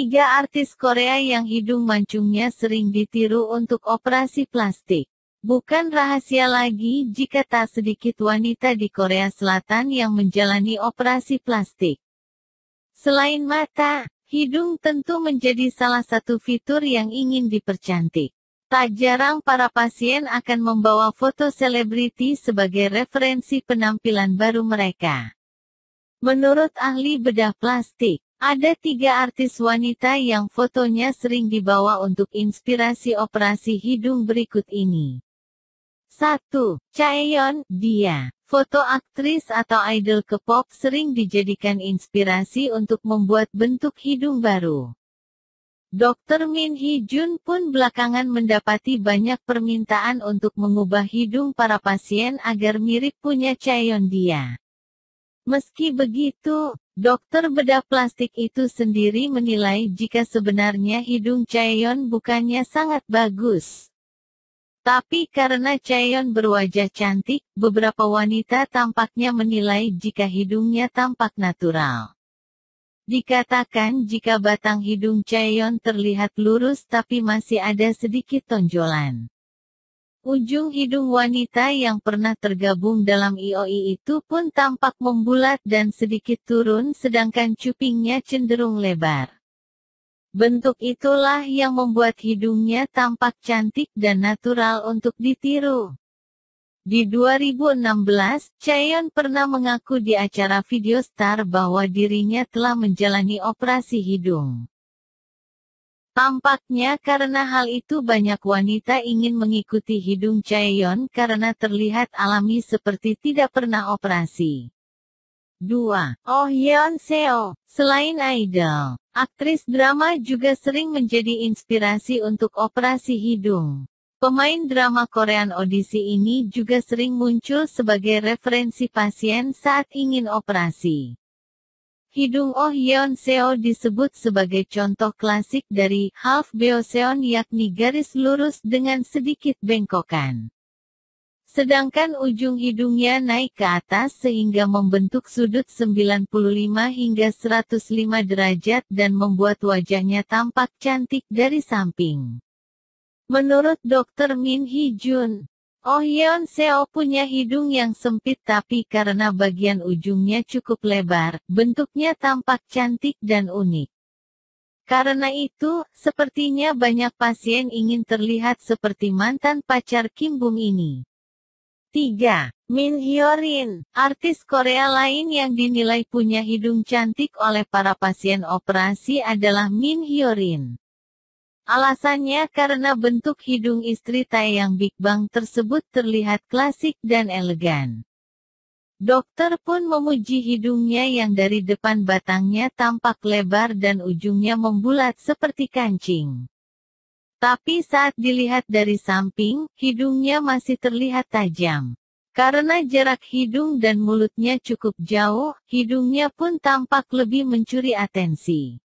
Tiga artis Korea yang hidung mancungnya sering ditiru untuk operasi plastik. Bukan rahasia lagi jika tak sedikit wanita di Korea Selatan yang menjalani operasi plastik. Selain mata, hidung tentu menjadi salah satu fitur yang ingin dipercantik. Tak jarang para pasien akan membawa foto selebriti sebagai referensi penampilan baru mereka. Menurut ahli bedah plastik, ada tiga artis wanita yang fotonya sering dibawa untuk inspirasi operasi hidung berikut ini. 1. Chaeyon, dia. Foto aktris atau idol K-pop sering dijadikan inspirasi untuk membuat bentuk hidung baru. Dr. Min Hee Jun pun belakangan mendapati banyak permintaan untuk mengubah hidung para pasien agar mirip punya Chaeyon dia. Meski begitu, Dokter bedah plastik itu sendiri menilai jika sebenarnya hidung Chaeyon bukannya sangat bagus. Tapi karena Chaeyon berwajah cantik, beberapa wanita tampaknya menilai jika hidungnya tampak natural. Dikatakan jika batang hidung Chaeyon terlihat lurus tapi masih ada sedikit tonjolan. Ujung hidung wanita yang pernah tergabung dalam IOI itu pun tampak membulat dan sedikit turun sedangkan cupingnya cenderung lebar. Bentuk itulah yang membuat hidungnya tampak cantik dan natural untuk ditiru. Di 2016, Chaeyoung pernah mengaku di acara video star bahwa dirinya telah menjalani operasi hidung. Tampaknya karena hal itu banyak wanita ingin mengikuti hidung Chaeyoung karena terlihat alami seperti tidak pernah operasi. 2. Oh Yeon Seo, selain idol, aktris drama juga sering menjadi inspirasi untuk operasi hidung. Pemain drama Korean audisi ini juga sering muncul sebagai referensi pasien saat ingin operasi. Hidung Oh Yeon Seo disebut sebagai contoh klasik dari half beoseon yakni garis lurus dengan sedikit bengkokan. Sedangkan ujung hidungnya naik ke atas sehingga membentuk sudut 95 hingga 105 derajat dan membuat wajahnya tampak cantik dari samping. Menurut Dr. Min Hee Jun, Oh Yeon Seo punya hidung yang sempit tapi karena bagian ujungnya cukup lebar, bentuknya tampak cantik dan unik. Karena itu, sepertinya banyak pasien ingin terlihat seperti mantan pacar Kim Bum ini. 3. Min Hyorin, artis Korea lain yang dinilai punya hidung cantik oleh para pasien operasi adalah Min Hyorin. Alasannya karena bentuk hidung istri Tai yang Big Bang tersebut terlihat klasik dan elegan. Dokter pun memuji hidungnya yang dari depan batangnya tampak lebar dan ujungnya membulat seperti kancing. Tapi saat dilihat dari samping, hidungnya masih terlihat tajam. Karena jarak hidung dan mulutnya cukup jauh, hidungnya pun tampak lebih mencuri atensi.